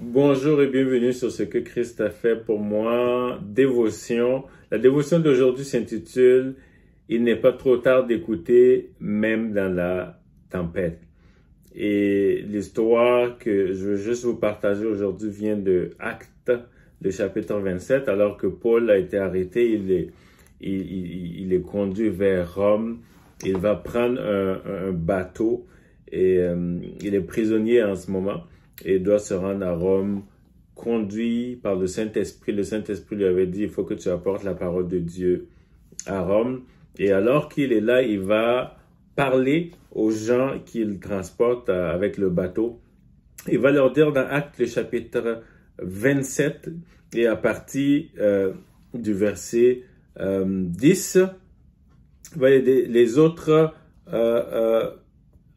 Bonjour et bienvenue sur ce que Christ a fait pour moi, dévotion. La dévotion d'aujourd'hui s'intitule Il n'est pas trop tard d'écouter même dans la tempête. Et l'histoire que je veux juste vous partager aujourd'hui vient de Acte, le chapitre 27, alors que Paul a été arrêté, il est, il, est conduit vers Rome, il va prendre un, bateau et euh, il est prisonnier en ce moment et doit se rendre à Rome, conduit par le Saint-Esprit. Le Saint-Esprit lui avait dit, il faut que tu apportes la parole de Dieu à Rome. Et alors qu'il est là, il va parler aux gens qu'il transporte euh, avec le bateau. Il va leur dire dans Actes le chapitre 27 et à partir euh, du verset 10, euh, les autres en,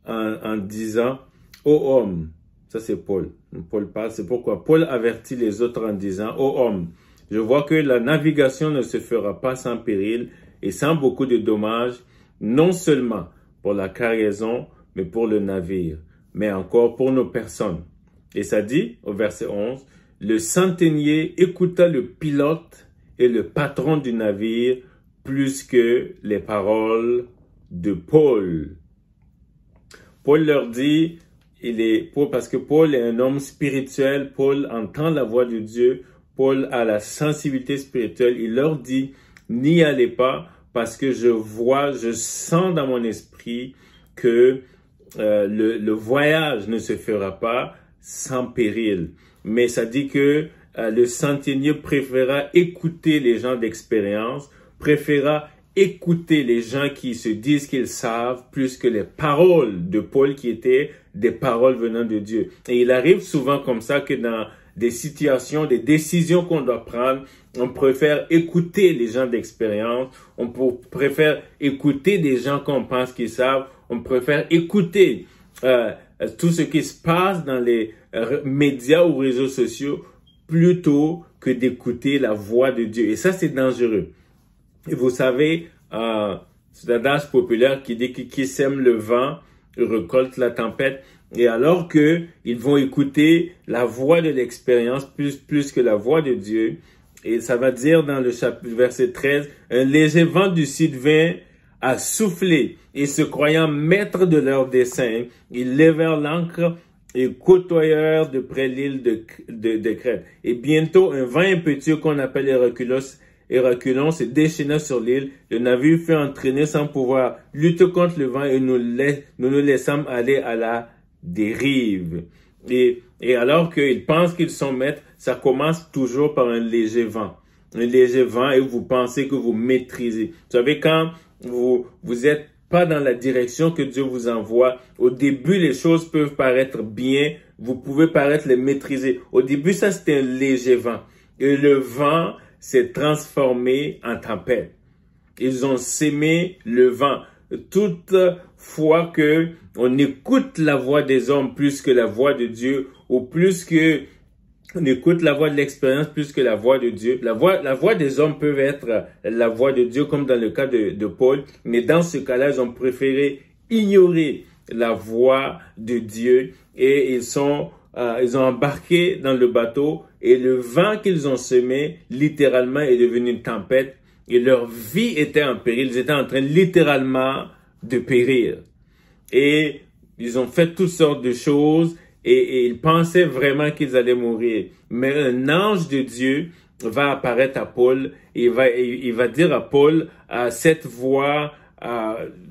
en disant, ô homme, ça, c'est Paul. Paul parle, c'est pourquoi Paul avertit les autres en disant, Ô homme, je vois que la navigation ne se fera pas sans péril et sans beaucoup de dommages, non seulement pour la cargaison, mais pour le navire, mais encore pour nos personnes. Et ça dit, au verset 11, le centenier écouta le pilote et le patron du navire plus que les paroles de Paul. Paul leur dit, il est Paul, parce que Paul est un homme spirituel, Paul entend la voix de Dieu, Paul a la sensibilité spirituelle, il leur dit, n'y allez pas parce que je vois, je sens dans mon esprit que euh, le, voyage ne se fera pas sans péril. Mais ça dit que euh, le centenier préféra écouter les gens d'expérience, préféra écouter les gens qui se disent qu'ils savent plus que les paroles de Paul qui était des paroles venant de Dieu. Et il arrive souvent comme ça que dans des situations, des décisions qu'on doit prendre, on préfère écouter les gens d'expérience, on préfère écouter des gens qu'on pense qu'ils savent, on préfère écouter euh, tout ce qui se passe dans les euh, médias ou réseaux sociaux plutôt que d'écouter la voix de Dieu. Et ça, c'est dangereux. Et vous savez, euh, c'est un adage populaire qui dit que qui sème le vent récoltent la tempête. Et alors que ils vont écouter la voix de l'expérience plus, plus que la voix de Dieu, et ça va dire dans le chapitre, verset 13, un léger vent du sud vint à souffler et se croyant maître de leur dessein, ils levèrent l'ancre et côtoyèrent de près l'île de, de, de Crète. Et bientôt, un vent impétueux qu'on appelle les et reculant se déchaîna sur l'île. Le navire fut entraîné sans pouvoir lutter contre le vent et nous, nous, nous laissâmes aller à la dérive. Et, et alors qu'ils pensent qu'ils sont maîtres, ça commence toujours par un léger vent. Un léger vent et vous pensez que vous maîtrisez. Vous savez, quand vous, vous êtes pas dans la direction que Dieu vous envoie. Au début, les choses peuvent paraître bien, vous pouvez paraître les maîtriser. Au début, ça, c'était un léger vent. Et le vent s'est transformé en tempête. Ils ont sémé le vent. Toute fois que on écoute la voix des hommes plus que la voix de Dieu, ou plus que on écoute la voix de l'expérience plus que la voix de Dieu. La voix, la voix des hommes peut être la voix de Dieu, comme dans le cas de, de Paul, mais dans ce cas-là, ils ont préféré ignorer la voix de Dieu et ils sont euh, ils ont embarqué dans le bateau et le vent qu'ils ont semé, littéralement, est devenu une tempête et leur vie était en péril. Ils étaient en train littéralement de périr. Et ils ont fait toutes sortes de choses et, ils pensaient vraiment qu'ils allaient mourir. Mais un ange de Dieu va apparaître à Paul et il va, il va dire à Paul cette voix,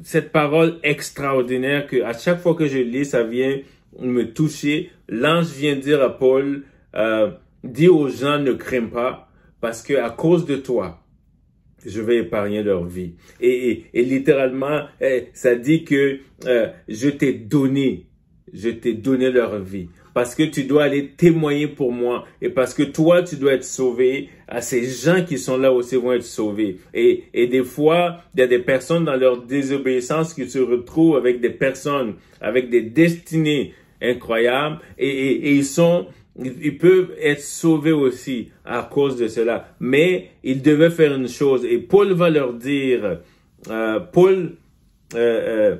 cette parole extraordinaire que à chaque fois que je lis, ça vient me toucher. L'ange vient dire à Paul, euh, dis aux gens ne crains pas, parce que à cause de toi, je vais épargner leur vie. Et, littéralement, eh, ça dit que euh, je t'ai donné, je t'ai donné leur vie. Parce que tu dois aller témoigner pour moi et parce que toi, tu dois être sauvé. À ces gens qui sont là aussi vont être sauvés. Et, et des fois, il y a des personnes dans leur désobéissance qui se retrouvent avec des personnes, avec des destinées incroyable et, ils sont ils peuvent être sauvés aussi à cause de cela. Mais ils devaient faire une chose et Paul va leur dire, euh, Paul euh, euh,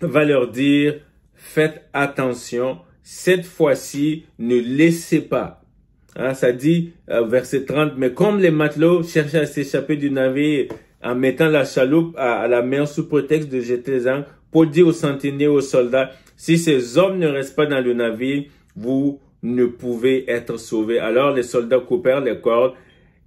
va leur dire, faites attention, cette fois-ci, ne laissez pas. Hein, ça dit, verset 30, mais comme les matelots cherchaient à s'échapper du navire en mettant la chaloupe à, la mer sous prétexte de jeter les pour dire aux sentinelles, aux soldats, si ces hommes ne restent pas dans le navire, vous ne pouvez être sauvés. Alors les soldats coupèrent les cordes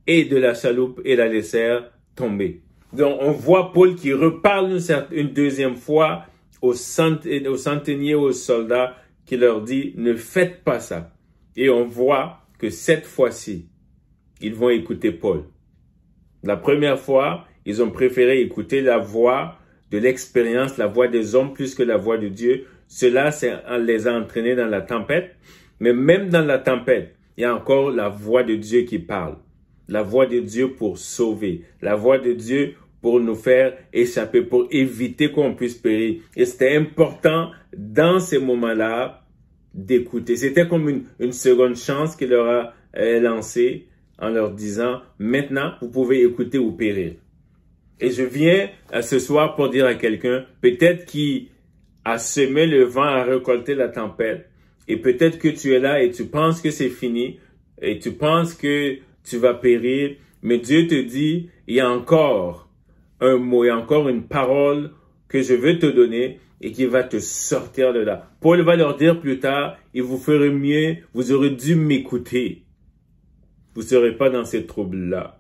et de la chaloupe et la laissèrent tomber. Donc on voit Paul qui reparle une, deuxième fois aux, cent aux centeniers, aux soldats, qui leur dit, ne faites pas ça. Et on voit que cette fois-ci, ils vont écouter Paul. La première fois, ils ont préféré écouter la voix de l'expérience la voix des hommes plus que la voix de Dieu. Cela c'est, les a entraînés dans la tempête. Mais même dans la tempête, il y a encore la voix de Dieu qui parle. La voix de Dieu pour sauver. La voix de Dieu pour nous faire échapper, pour éviter qu'on puisse périr. Et c'était important dans ces moments-là d'écouter. C'était comme une, seconde chance qu'il leur a euh, lancée en leur disant, maintenant, vous pouvez écouter ou périr. Et je viens euh, ce soir pour dire à quelqu'un, peut-être qui a semé le vent, a récolté la tempête. Et peut-être que tu es là et tu penses que c'est fini et tu penses que tu vas périr. Mais Dieu te dit, il y a encore un mot, il y a encore une parole que je veux te donner et qui va te sortir de là. Paul va leur dire plus tard, il vous ferait mieux, vous aurez dû m'écouter. Vous ne serez pas dans ces troubles-là.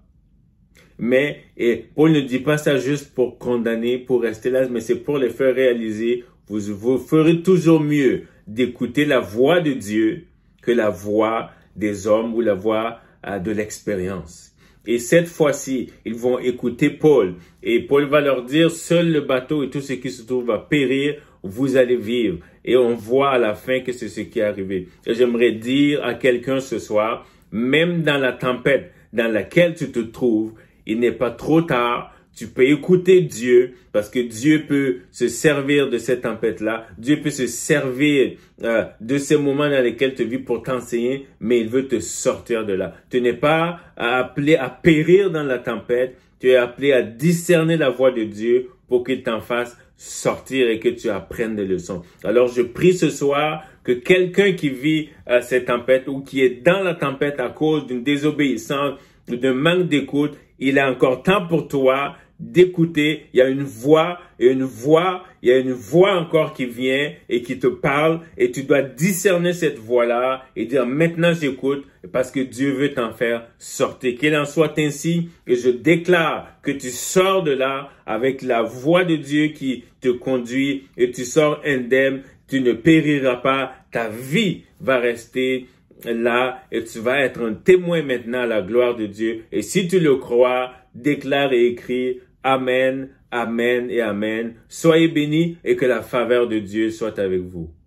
Mais et Paul ne dit pas ça juste pour condamner, pour rester là, mais c'est pour les faire réaliser. Vous, vous ferez toujours mieux d'écouter la voix de Dieu que la voix des hommes ou la voix euh, de l'expérience. Et cette fois-ci, ils vont écouter Paul. Et Paul va leur dire, seul le bateau et tout ce qui se trouve va périr, vous allez vivre. Et on voit à la fin que c'est ce qui est arrivé. Et j'aimerais dire à quelqu'un ce soir, même dans la tempête dans laquelle tu te trouves, il n'est pas trop tard. Tu peux écouter Dieu parce que Dieu peut se servir de cette tempête-là. Dieu peut se servir euh, de ces moments dans lesquels tu vis pour t'enseigner, mais il veut te sortir de là. Tu n'es pas appelé à périr dans la tempête. Tu es appelé à discerner la voix de Dieu pour qu'il t'en fasse sortir et que tu apprennes des leçons. Alors je prie ce soir que quelqu'un qui vit euh, cette tempête ou qui est dans la tempête à cause d'une désobéissance, ou d'un manque d'écoute, il a encore temps pour toi d'écouter. Il y a une voix et une voix, il y a une voix encore qui vient et qui te parle et tu dois discerner cette voix-là et dire maintenant j'écoute parce que Dieu veut t'en faire sortir. Qu'il en soit ainsi et je déclare que tu sors de là avec la voix de Dieu qui te conduit et tu sors indemne. Tu ne périras pas. Ta vie va rester là, et tu vas être un témoin maintenant à la gloire de Dieu. Et si tu le crois, déclare et écris Amen, Amen et Amen. Soyez bénis et que la faveur de Dieu soit avec vous.